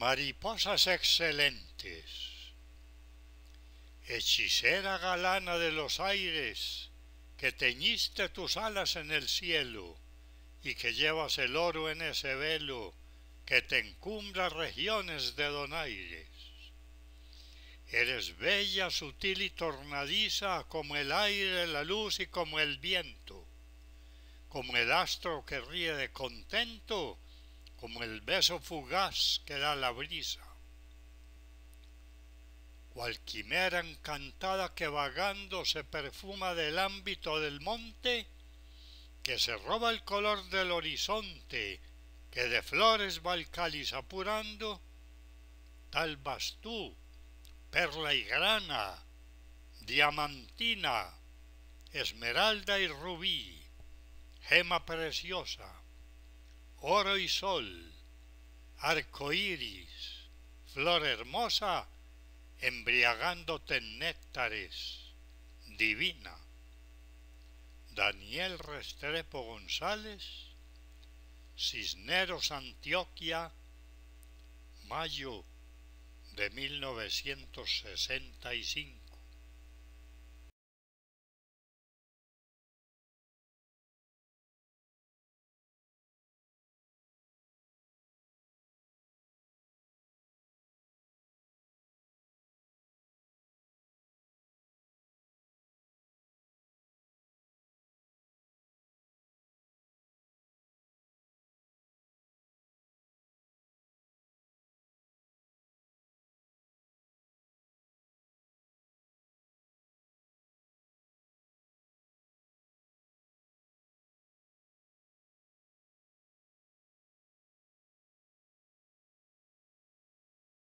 Mariposas excelentes, hechicera galana de los aires, que teñiste tus alas en el cielo y que llevas el oro en ese velo que te encumbra regiones de donaires. Eres bella, sutil y tornadiza como el aire, la luz y como el viento, como el astro que ríe de contento como el beso fugaz que da la brisa, cual quimera encantada que vagando se perfuma del ámbito del monte, que se roba el color del horizonte, que de flores va el cáliz apurando, tal vas tú, perla y grana, diamantina, esmeralda y rubí, gema preciosa oro y sol, arco iris, flor hermosa, embriagándote en néctares, divina. Daniel Restrepo González, Cisneros Antioquia, mayo de 1965.